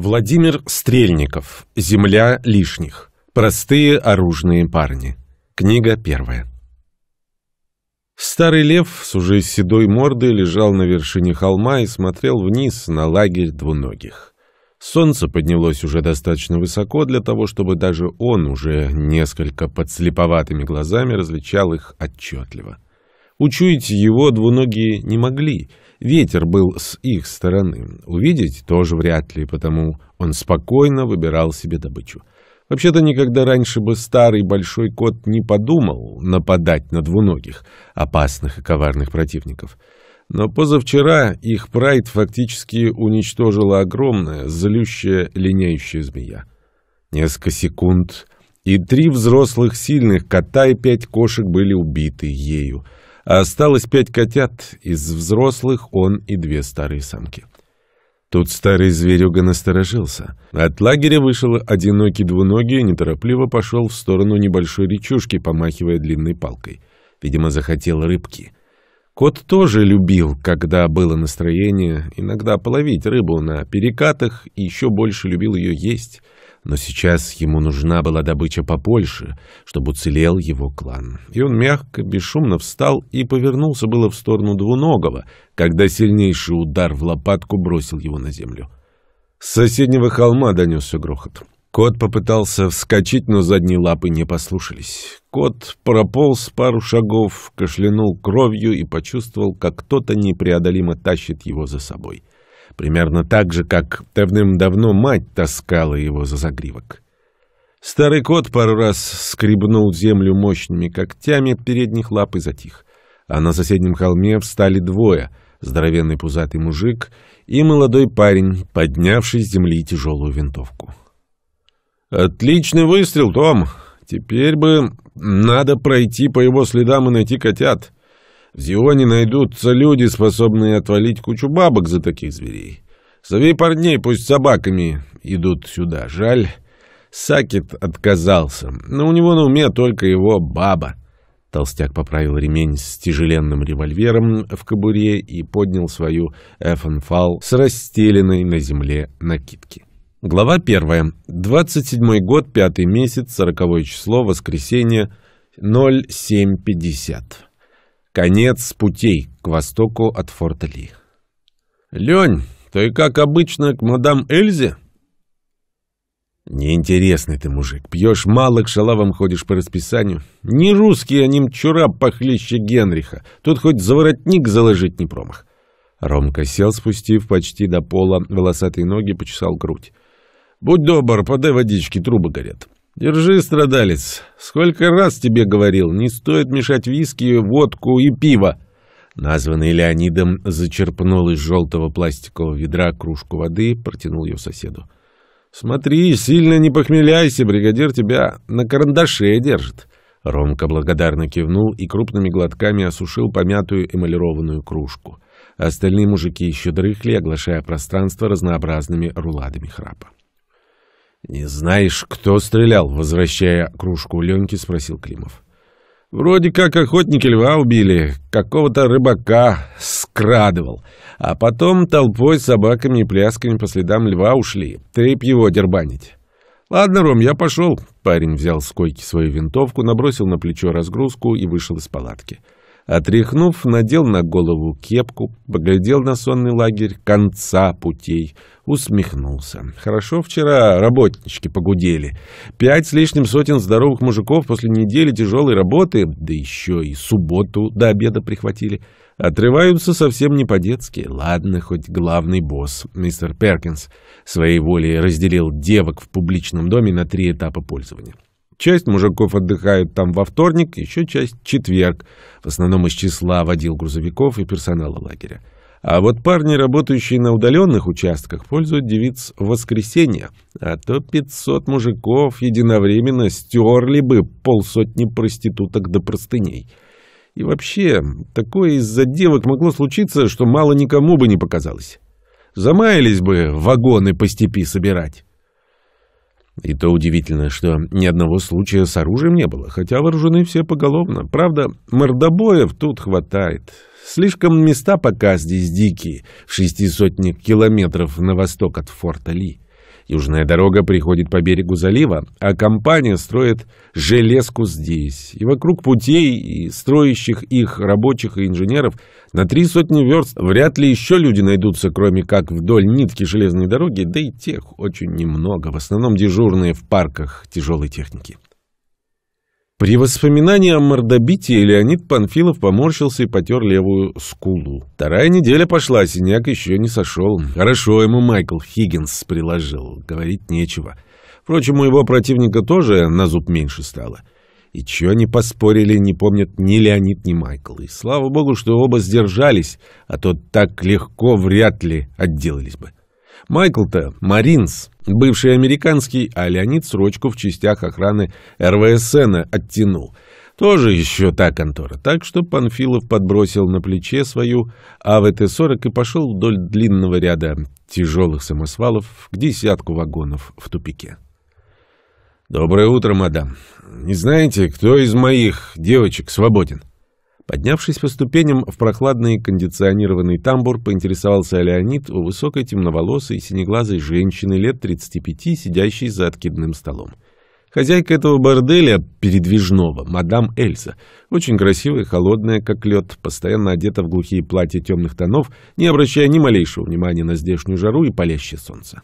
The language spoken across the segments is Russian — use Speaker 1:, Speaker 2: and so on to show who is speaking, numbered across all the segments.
Speaker 1: Владимир Стрельников. «Земля лишних. Простые оружные парни». Книга первая. Старый лев с уже седой мордой лежал на вершине холма и смотрел вниз на лагерь двуногих. Солнце поднялось уже достаточно высоко для того, чтобы даже он уже несколько подслеповатыми глазами различал их отчетливо. Учуять его двуногие не могли — Ветер был с их стороны. Увидеть тоже вряд ли, потому он спокойно выбирал себе добычу. Вообще-то никогда раньше бы старый большой кот не подумал нападать на двуногих, опасных и коварных противников. Но позавчера их прайд фактически уничтожила огромная, злющая, линяющая змея. Несколько секунд, и три взрослых сильных кота и пять кошек были убиты ею — Осталось пять котят, из взрослых он и две старые самки. Тут старый зверюга насторожился. От лагеря вышел одинокий двуногий и неторопливо пошел в сторону небольшой речушки, помахивая длинной палкой. Видимо, захотел рыбки. Кот тоже любил, когда было настроение, иногда половить рыбу на перекатах и еще больше любил ее есть. Но сейчас ему нужна была добыча попольше, чтобы уцелел его клан. И он мягко, бесшумно встал и повернулся было в сторону двуногого, когда сильнейший удар в лопатку бросил его на землю. С соседнего холма донесся грохот. Кот попытался вскочить, но задние лапы не послушались. Кот прополз пару шагов, кашлянул кровью и почувствовал, как кто-то непреодолимо тащит его за собой примерно так же, как давным-давно мать таскала его за загривок. Старый кот пару раз скребнул землю мощными когтями передних лап и затих. А на соседнем холме встали двое — здоровенный пузатый мужик и молодой парень, поднявший с земли тяжелую винтовку. «Отличный выстрел, Том! Теперь бы надо пройти по его следам и найти котят. В Зионе найдутся люди, способные отвалить кучу бабок за таких зверей. Зови парней, пусть собаками идут сюда. Жаль, Сакет отказался, но у него на уме только его баба. Толстяк поправил ремень с тяжеленным револьвером в кобуре и поднял свою эфенфал с расстеленной на земле накидки. Глава 1. 27 год, пятый месяц, 40 число, воскресенье, 0750. Конец путей к востоку от форта Ли. «Лень, ты, как обычно, к мадам Эльзе?» «Неинтересный ты, мужик. Пьешь мало, к шалавам ходишь по расписанию. Не русские, а немчура похлеще Генриха. Тут хоть заворотник заложить не промах». Ромка сел, спустив почти до пола волосатые ноги, почесал грудь. «Будь добр, подай водички, трубы горят». Держи, страдалец. Сколько раз тебе говорил, не стоит мешать виски, водку и пиво. Названный Леонидом зачерпнул из желтого пластикового ведра кружку воды, и протянул ее соседу. Смотри, сильно не похмеляйся, бригадир тебя на карандаше держит. Ромка благодарно кивнул и крупными глотками осушил помятую эмалированную кружку. Остальные мужики еще дрыхли, оглашая пространство разнообразными руладами храпа. «Не знаешь, кто стрелял?» — возвращая кружку Ленки спросил Климов. «Вроде как охотники льва убили, какого-то рыбака скрадывал, а потом толпой с собаками и плясками по следам льва ушли, треп его дербанить». «Ладно, Ром, я пошел». Парень взял с койки свою винтовку, набросил на плечо разгрузку и вышел из палатки. «Парень» Отряхнув, надел на голову кепку, поглядел на сонный лагерь конца путей, усмехнулся. Хорошо вчера работнички погудели. Пять с лишним сотен здоровых мужиков после недели тяжелой работы, да еще и субботу до обеда прихватили. Отрываются совсем не по-детски. Ладно, хоть главный босс, мистер Перкинс, своей волей разделил девок в публичном доме на три этапа пользования. Часть мужиков отдыхают там во вторник, еще часть — четверг, в основном из числа водил грузовиков и персонала лагеря. А вот парни, работающие на удаленных участках, пользуют девиц в воскресенье, а то 500 мужиков единовременно стерли бы полсотни проституток до простыней. И вообще, такое из-за девок могло случиться, что мало никому бы не показалось. Замаялись бы вагоны по степи собирать. И то удивительно, что ни одного случая с оружием не было, хотя вооружены все поголовно. Правда, мордобоев тут хватает. Слишком места пока здесь дикие, в шести сотнях километров на восток от форта Ли. Южная дорога приходит по берегу залива, а компания строит железку здесь. И вокруг путей и строящих их рабочих и инженеров на три сотни верст вряд ли еще люди найдутся, кроме как вдоль нитки железной дороги, да и тех очень немного, в основном дежурные в парках тяжелой техники. При воспоминании о мордобитии Леонид Панфилов поморщился и потер левую скулу. Вторая неделя пошла, а синяк еще не сошел. Хорошо ему Майкл Хиггинс приложил, говорить нечего. Впрочем, у его противника тоже на зуб меньше стало. И чего не поспорили, не помнят ни Леонид, ни Майкл. И слава богу, что оба сдержались, а то так легко вряд ли отделались бы. Майкл-то Маринс Бывший американский, а Леонид срочку в частях охраны РВСН оттянул. Тоже еще та контора. Так что Панфилов подбросил на плече свою АВТ-40 и пошел вдоль длинного ряда тяжелых самосвалов к десятку вагонов в тупике. «Доброе утро, мадам. Не знаете, кто из моих девочек свободен?» Поднявшись по ступеням в прохладный кондиционированный тамбур, поинтересовался Леонид у высокой темноволосой синеглазой женщины лет 35, сидящей за откидным столом. Хозяйка этого борделя передвижного, мадам Эльза, очень красивая, холодная, как лед, постоянно одета в глухие платья темных тонов, не обращая ни малейшего внимания на здешнюю жару и палящее солнце.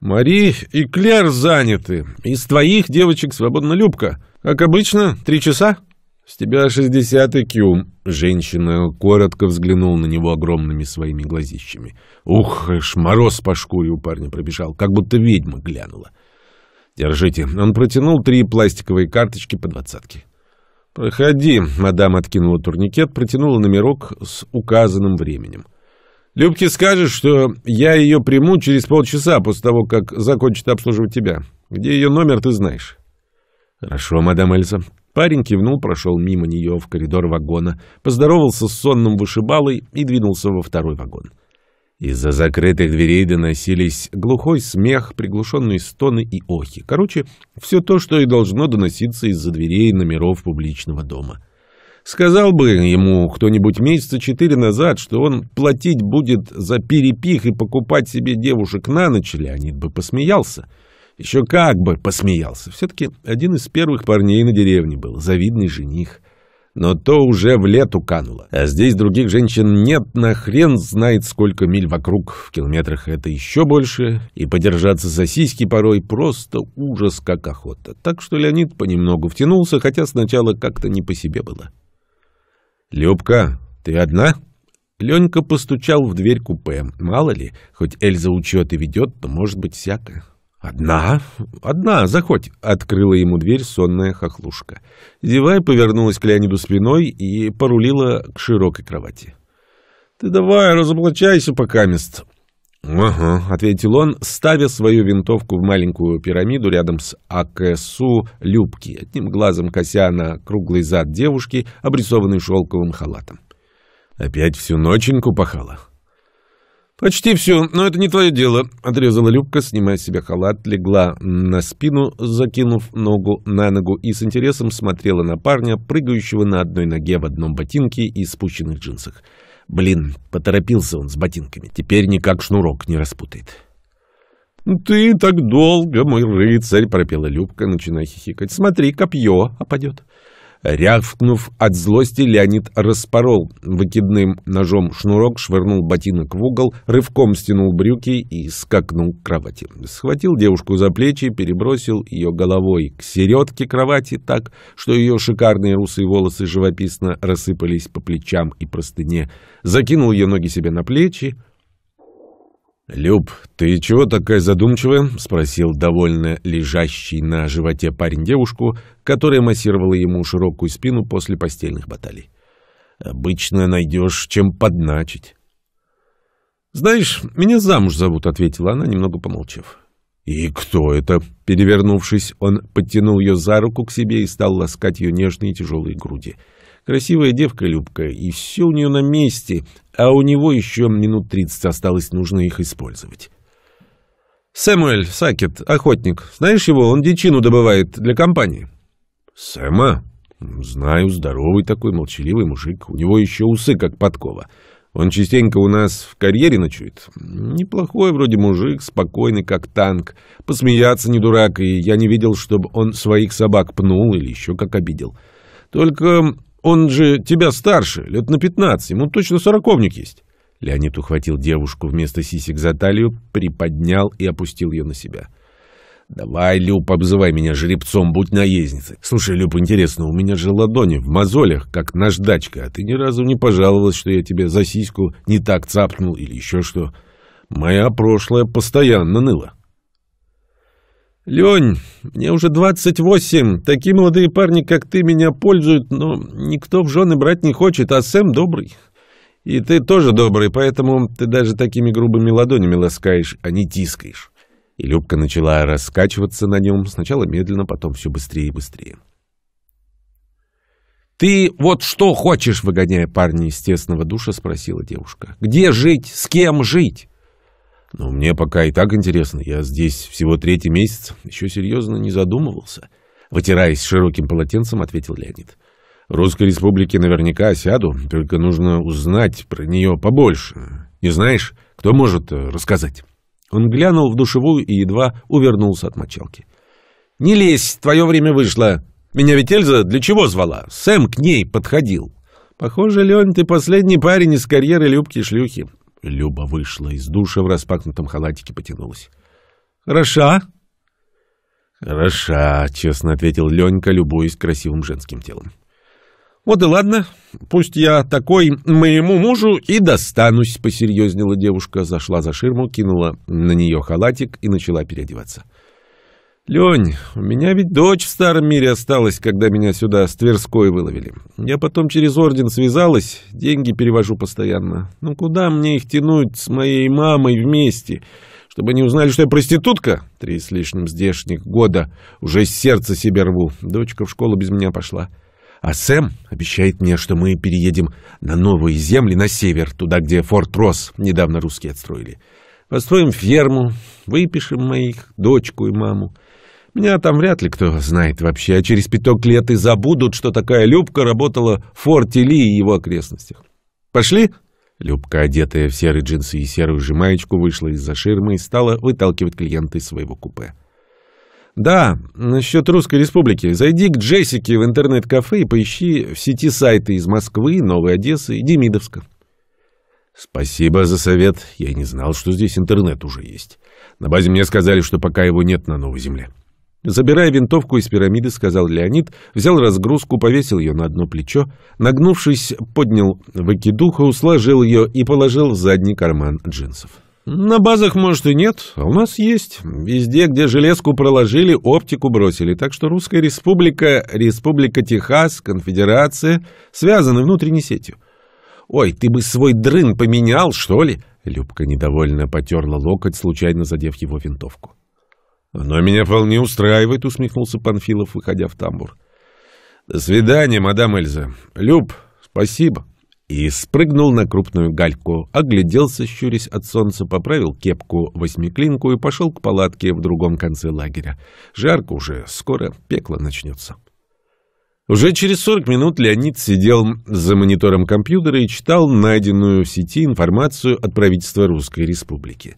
Speaker 1: «Мари и Клер заняты. Из твоих девочек свободна Любка. А как обычно, три часа?» «С тебя шестьдесят IQ!» Женщина коротко взглянула на него огромными своими глазищами. «Ух, аж мороз по шкуре у парня пробежал, как будто ведьма глянула!» «Держите!» Он протянул три пластиковые карточки по двадцатке. «Проходи!» — мадам откинула турникет, протянула номерок с указанным временем. «Любке скажешь, что я ее приму через полчаса после того, как закончит обслуживать тебя. Где ее номер, ты знаешь». «Хорошо, мадам Эльза. Парень кивнул, прошел мимо нее в коридор вагона, поздоровался с сонным вышибалой и двинулся во второй вагон. Из-за закрытых дверей доносились глухой смех, приглушенные стоны и охи. Короче, все то, что и должно доноситься из-за дверей номеров публичного дома. Сказал бы ему кто-нибудь месяца четыре назад, что он платить будет за перепих и покупать себе девушек на ночь, Леонид бы посмеялся — еще как бы посмеялся. Все-таки один из первых парней на деревне был, завидный жених. Но то уже в лету кануло. А здесь других женщин нет, на хрен знает сколько миль вокруг. В километрах это еще больше. И подержаться за сиськи порой просто ужас как охота. Так что Леонид понемногу втянулся, хотя сначала как-то не по себе было. «Любка, ты одна?» Ленька постучал в дверь купе. Мало ли, хоть Эльза учет и ведет, то может быть всякое. «Одна? Одна, заходь!» — открыла ему дверь сонная хохлушка. Зевай повернулась к Леониду спиной и порулила к широкой кровати. «Ты давай, разоблачайся покамест. «Ага», — ответил он, ставя свою винтовку в маленькую пирамиду рядом с АКСУ Любки, одним глазом кося на круглый зад девушки, обрисованный шелковым халатом. «Опять всю ноченьку пахала?» «Почти все, но это не твое дело», — отрезала Любка, снимая с себя халат, легла на спину, закинув ногу на ногу и с интересом смотрела на парня, прыгающего на одной ноге в одном ботинке и спущенных джинсах. Блин, поторопился он с ботинками, теперь никак шнурок не распутает. «Ну «Ты так долго, мой рыцарь!» — пропела Любка, начиная хихикать. «Смотри, копье опадет!» Рявкнув от злости, Леонид распорол выкидным ножом шнурок, швырнул ботинок в угол, рывком стянул брюки и скакнул к кровати. Схватил девушку за плечи, перебросил ее головой к середке кровати так, что ее шикарные русые волосы живописно рассыпались по плечам и простыне, закинул ее ноги себе на плечи, «Люб, ты чего такая задумчивая?» — спросил довольно лежащий на животе парень девушку, которая массировала ему широкую спину после постельных баталий. «Обычно найдешь, чем подначить». «Знаешь, меня замуж зовут», — ответила она, немного помолчав. «И кто это?» Перевернувшись, он подтянул ее за руку к себе и стал ласкать ее нежные тяжелые груди. «Я Красивая девка Любка, и все у нее на месте, а у него еще минут тридцать осталось, нужно их использовать. Сэмуэль Сакет, охотник. Знаешь его? Он дичину добывает для компании. Сэма? Ну, знаю, здоровый такой, молчаливый мужик. У него еще усы, как подкова. Он частенько у нас в карьере ночует. Неплохой вроде мужик, спокойный, как танк. Посмеяться не дурак, и я не видел, чтобы он своих собак пнул или еще как обидел. Только он же тебя старше, лет на пятнадцать, ему точно сороковник есть. Леонид ухватил девушку вместо сисек за талию, приподнял и опустил ее на себя. «Давай, Люб, обзывай меня жеребцом, будь наездницей. Слушай, Люб, интересно, у меня же ладони в мозолях, как наждачка, а ты ни разу не пожаловалась, что я тебе за сиську не так цапнул или еще что. Моя прошлое постоянно ныла». «Лень, мне уже двадцать восемь. Такие молодые парни, как ты, меня пользуют, но никто в жены брать не хочет, а Сэм добрый. И ты тоже добрый, поэтому ты даже такими грубыми ладонями ласкаешь, а не тискаешь». И Любка начала раскачиваться на нем, сначала медленно, потом все быстрее и быстрее. «Ты вот что хочешь?» — выгоняя парня из тесного душа, спросила девушка. «Где жить? С кем жить?» Но мне пока и так интересно. Я здесь всего третий месяц. Еще серьезно не задумывался. Вытираясь широким полотенцем, ответил Леонид. Русской республике наверняка осяду, только нужно узнать про нее побольше. Не знаешь, кто может э, рассказать? Он глянул в душевую и едва увернулся от мочалки. «Не лезь, твое время вышло. Меня ведь Эльза для чего звала? Сэм к ней подходил». «Похоже, Лен, ты последний парень из карьеры Любки-шлюхи. Люба вышла из душа в распахнутом халатике, потянулась. «Хороша?» «Хороша», — честно ответил Ленька, любуясь красивым женским телом. «Вот и ладно. Пусть я такой моему мужу и достанусь», — посерьезнела девушка, зашла за ширму, кинула на нее халатик и начала переодеваться. «Лень, у меня ведь дочь в старом мире осталась, когда меня сюда с Тверской выловили. Я потом через орден связалась, деньги перевожу постоянно. Ну куда мне их тянуть с моей мамой вместе? Чтобы они узнали, что я проститутка? Три с лишним здешних года. Уже сердце себе рву. Дочка в школу без меня пошла. А Сэм обещает мне, что мы переедем на новые земли на север, туда, где Форт Росс недавно русские отстроили». Построим ферму, выпишем моих, дочку и маму. Меня там вряд ли кто знает вообще, а через пяток лет и забудут, что такая Любка работала в форте Ли и его окрестностях. Пошли? Любка, одетая в серые джинсы и серую же вышла из-за ширмы и стала выталкивать клиента из своего купе. Да, насчет Русской Республики. Зайди к Джессике в интернет-кафе и поищи в сети сайты из Москвы, Новой Одессы и Демидовска. Спасибо за совет. Я не знал, что здесь интернет уже есть. На базе мне сказали, что пока его нет на Новой Земле. Забирая винтовку из пирамиды, сказал Леонид, взял разгрузку, повесил ее на одно плечо, нагнувшись, поднял выкидуху, сложил ее и положил в задний карман джинсов. «На базах, может, и нет, а у нас есть. Везде, где железку проложили, оптику бросили. Так что Русская Республика, Республика Техас, Конфедерация связаны внутренней сетью». «Ой, ты бы свой дрын поменял, что ли?» Любка недовольно потерла локоть, случайно задев его винтовку. Оно меня вполне устраивает, усмехнулся Панфилов, выходя в тамбур. До свидания, мадам Эльза. Люб, спасибо. И спрыгнул на крупную гальку, огляделся, щурясь от солнца, поправил кепку восьмиклинку и пошел к палатке в другом конце лагеря. Жарко уже, скоро пекло начнется. Уже через сорок минут Леонид сидел за монитором компьютера и читал найденную в сети информацию от правительства Русской Республики.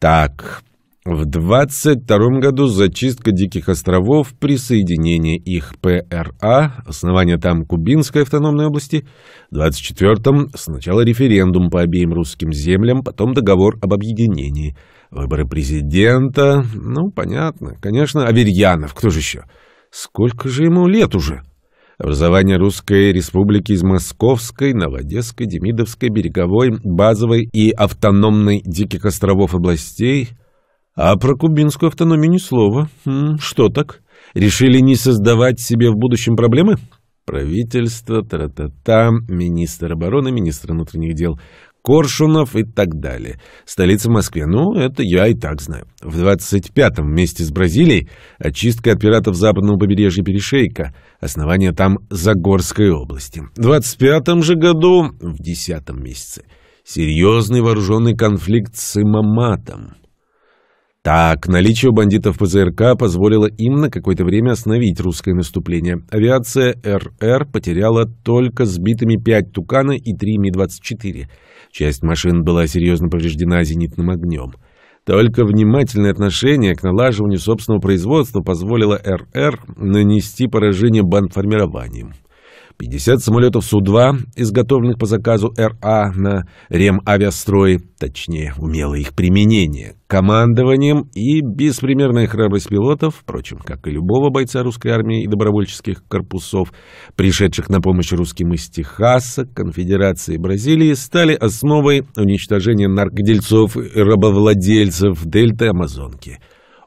Speaker 1: Так, в 22 году зачистка диких островов, присоединение их ПРА, основание там Кубинской автономной области. В 24-м сначала референдум по обеим русским землям, потом договор об объединении. Выборы президента, ну, понятно. Конечно, Аверьянов, кто же еще? Сколько же ему лет уже? Образование Русской Республики из Московской, Новодесской, Демидовской, Береговой, Базовой и Автономной Диких Островов областей – а про кубинскую автономию ни слова. Хм, что так? Решили не создавать себе в будущем проблемы? Правительство, тра-та-та, министр обороны, министр внутренних дел, Коршунов и так далее. Столица Москве. Ну, это я и так знаю. В 25-м вместе с Бразилией очистка от пиратов западного побережья Перешейка. Основание там Загорской области. В 25-м же году, в 10-м месяце, серьезный вооруженный конфликт с Имаматом. Так, наличие бандитов ПЗРК позволило им на какое-то время остановить русское наступление. Авиация РР потеряла только сбитыми 5 «Тукана» и 3 Ми-24. Часть машин была серьезно повреждена зенитным огнем. Только внимательное отношение к налаживанию собственного производства позволило РР нанести поражение бандформированием. 50 самолетов Су-2, изготовленных по заказу РА на Ремавиастрой, точнее, умело их применение, командованием и беспримерная храбрость пилотов, впрочем, как и любого бойца русской армии и добровольческих корпусов, пришедших на помощь русским из Техаса, Конфедерации Бразилии, стали основой уничтожения наркодельцов и рабовладельцев Дельты Амазонки.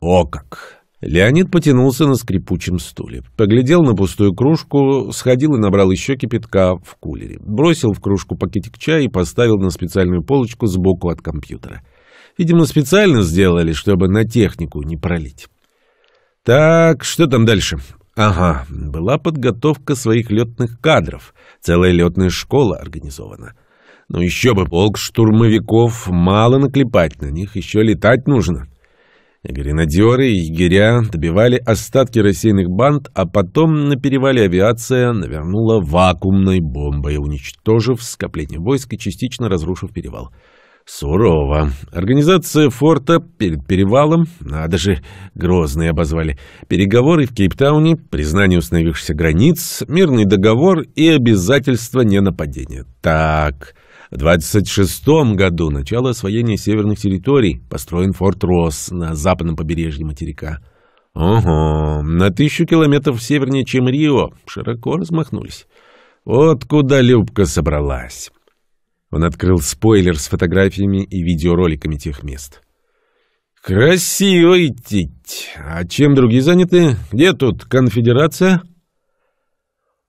Speaker 1: О как! Леонид потянулся на скрипучем стуле. Поглядел на пустую кружку, сходил и набрал еще кипятка в кулере. Бросил в кружку пакетик чая и поставил на специальную полочку сбоку от компьютера. Видимо, специально сделали, чтобы на технику не пролить. Так, что там дальше? Ага, была подготовка своих летных кадров. Целая летная школа организована. Ну еще бы, полк штурмовиков, мало наклепать на них, еще летать нужно. Гренадеры и егеря добивали остатки рассеянных банд, а потом на перевале авиация навернула вакуумной бомбой, уничтожив скопление войск и частично разрушив перевал. Сурово. Организация форта перед перевалом, надо же, грозные обозвали, переговоры в Кейптауне, признание установившихся границ, мирный договор и обязательство ненападения. Так... В 26 году начало освоения северных территорий, построен форт Росс на западном побережье материка. Ого, на тысячу километров севернее, чем Рио, широко размахнулись. Вот куда Любка собралась. Он открыл спойлер с фотографиями и видеороликами тех мест. Красиво идти. А чем другие заняты? Где тут конфедерация?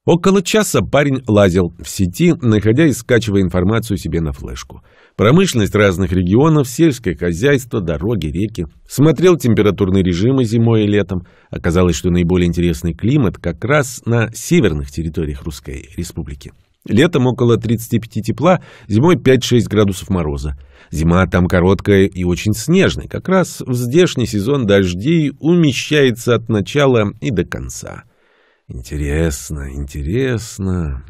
Speaker 1: Около часа парень лазил в сети, находя и скачивая информацию себе на флешку. Промышленность разных регионов, сельское хозяйство, дороги, реки. Смотрел температурные режимы зимой и летом. Оказалось, что наиболее интересный климат как раз на северных территориях Русской Республики. Летом около 35 тепла, зимой 5-6 градусов мороза. Зима там короткая и очень снежная. Как раз в здешний сезон дождей умещается от начала и до конца. Интересно, интересно.